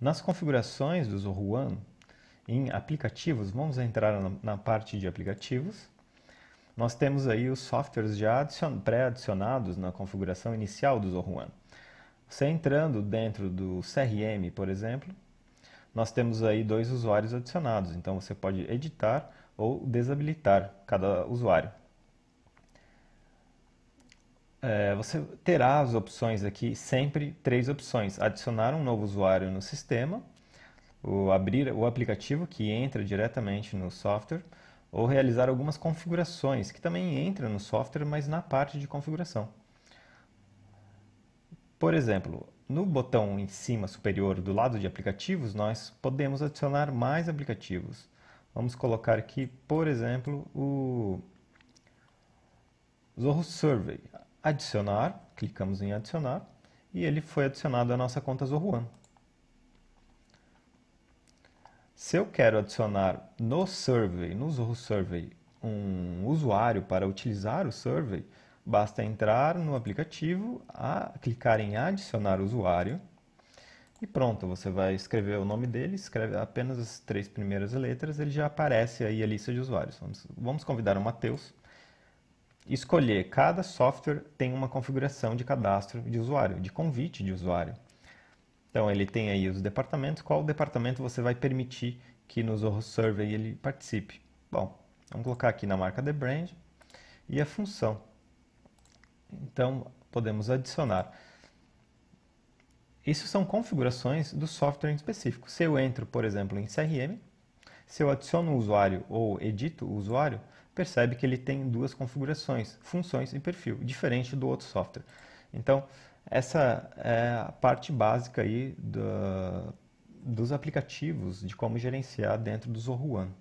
Nas configurações do Zorro One, em aplicativos, vamos entrar na, parte de aplicativos. Nós temos aí os softwares já adicion, pré-adicionados na configuração inicial do Zorro One. Você entrando dentro do CRM, por exemplo, nós temos aí dois usuários adicionados. Então você pode editar ou desabilitar cada usuário é, você terá as opções aqui, sempre três opções. Adicionar um novo usuário no sistema, ou abrir o aplicativo que entra diretamente no software, ou realizar algumas configurações, que também entra no software, mas na parte de configuração. Por exemplo, no botão em cima superior do lado de aplicativos, nós podemos adicionar mais aplicativos. Vamos colocar aqui, por exemplo, o Zorro Survey adicionar, clicamos em adicionar e ele foi adicionado à nossa conta One. Se eu quero adicionar no survey, no Zoho Survey, um usuário para utilizar o survey, basta entrar no aplicativo, a, clicar em adicionar usuário e pronto, você vai escrever o nome dele, escreve apenas as três primeiras letras, ele já aparece aí a lista de usuários. Vamos, vamos convidar o Matheus escolher. Cada software tem uma configuração de cadastro de usuário, de convite de usuário. Então ele tem aí os departamentos, qual departamento você vai permitir que no Zoho Survey ele participe. Bom, vamos colocar aqui na marca The Brand e a função. Então podemos adicionar. Isso são configurações do software em específico. Se eu entro, por exemplo, em CRM, se eu adiciono o usuário ou edito o usuário, percebe que ele tem duas configurações, funções e perfil, diferente do outro software. Então, essa é a parte básica aí do, dos aplicativos de como gerenciar dentro do Zorro One.